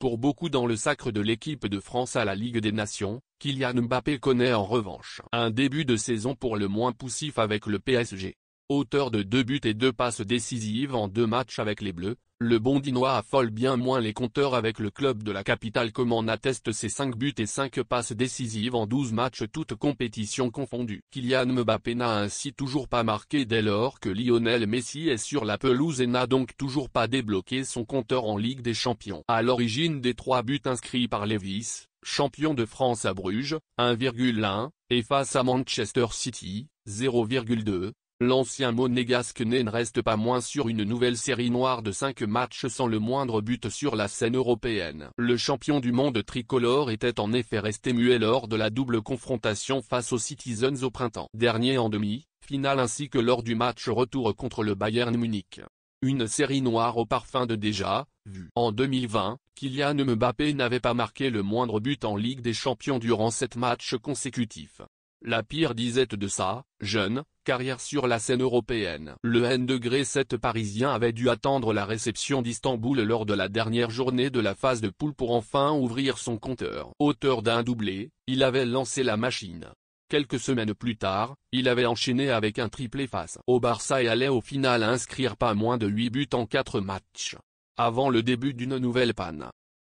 Pour beaucoup dans le sacre de l'équipe de France à la Ligue des Nations, Kylian Mbappé connaît en revanche un début de saison pour le moins poussif avec le PSG. Auteur de deux buts et deux passes décisives en deux matchs avec les Bleus, le Bondinois affole bien moins les compteurs avec le club de la capitale comme en attestent ses 5 buts et 5 passes décisives en 12 matchs toutes compétitions confondues. Kylian Mbappé n'a ainsi toujours pas marqué dès lors que Lionel Messi est sur la pelouse et n'a donc toujours pas débloqué son compteur en Ligue des Champions. À l'origine des 3 buts inscrits par Lévis, champion de France à Bruges, 1,1, et face à Manchester City, 0,2, L'ancien monégasque ne reste pas moins sur une nouvelle série noire de 5 matchs sans le moindre but sur la scène européenne. Le champion du monde tricolore était en effet resté muet lors de la double confrontation face aux Citizens au printemps. Dernier en demi, finale ainsi que lors du match retour contre le Bayern Munich. Une série noire au parfum de déjà, vu. En 2020, Kylian Mbappé n'avait pas marqué le moindre but en Ligue des Champions durant 7 matchs consécutifs. La pire disette de sa, jeune, carrière sur la scène européenne. Le N-7 parisien avait dû attendre la réception d'Istanbul lors de la dernière journée de la phase de poule pour enfin ouvrir son compteur. Auteur d'un doublé, il avait lancé la machine. Quelques semaines plus tard, il avait enchaîné avec un triplé face au Barça et allait au final inscrire pas moins de 8 buts en 4 matchs. Avant le début d'une nouvelle panne,